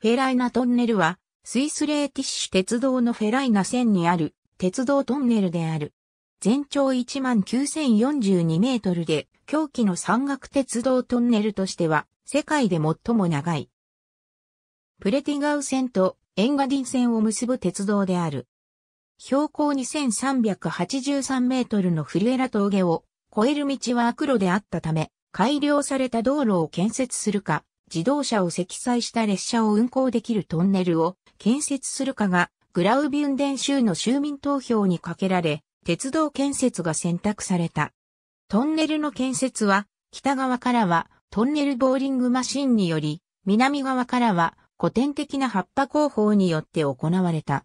フェライナトンネルは、スイスレーティッシュ鉄道のフェライナ線にある鉄道トンネルである。全長19,042メートルで、狂気の山岳鉄道トンネルとしては、世界で最も長い。プレティガウ線とエンガディン線を結ぶ鉄道である。標高2383メートルのフリエラ峠を越える道は悪路であったため、改良された道路を建設するか、自動車を積載した列車を運行できるトンネルを建設するかが、グラウビュンデン州の州民投票にかけられ、鉄道建設が選択された。トンネルの建設は、北側からはトンネルボーリングマシンにより、南側からは古典的な葉っぱ工法によって行われた。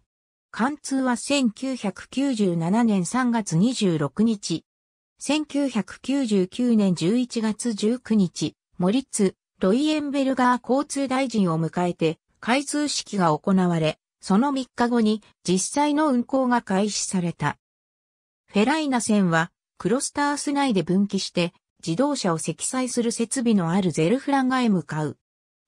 貫通は1997年3月26日。1999年11月19日、モリッツ、ロイエンベルガー交通大臣を迎えて開通式が行われ、その3日後に実際の運行が開始された。フェライナ線はクロスタース内で分岐して自動車を積載する設備のあるゼルフランガへ向かう。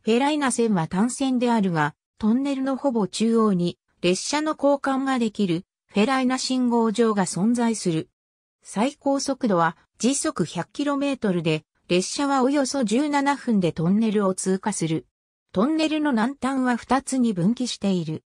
フェライナ線は単線であるが、トンネルのほぼ中央に列車の交換ができるフェライナ信号場が存在する。最高速度は時速 100km で列車はおよそ17分でトンネルを通過する。トンネルの南端は2つに分岐している。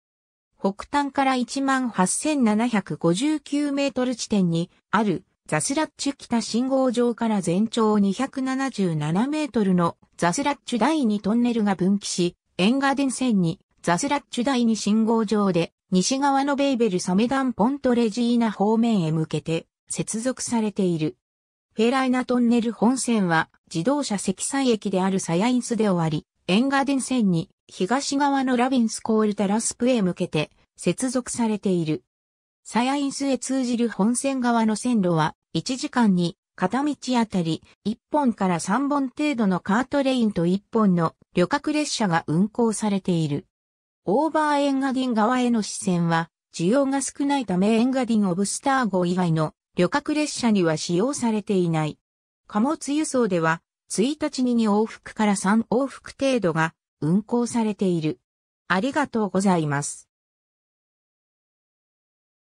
北端から18,759メートル地点にあるザスラッチュ北信号場から全長277メートルのザスラッチュ第2トンネルが分岐し、沿ガ電線にザスラッチュ第2信号場で西側のベイベルサメダンポントレジーナ方面へ向けて接続されている。フェライナトンネル本線は自動車積載駅であるサヤインスで終わり、エンガデン線に東側のラビンスコールタラスプへ向けて接続されている。サヤインスへ通じる本線側の線路は1時間に片道あたり1本から3本程度のカートレインと1本の旅客列車が運行されている。オーバーエンガディン側への視線は需要が少ないためエンガディン・オブ・スター号以外の旅客列車には使用されていない。貨物輸送では、1日に2往復から3往復程度が運行されている。ありがとうございます。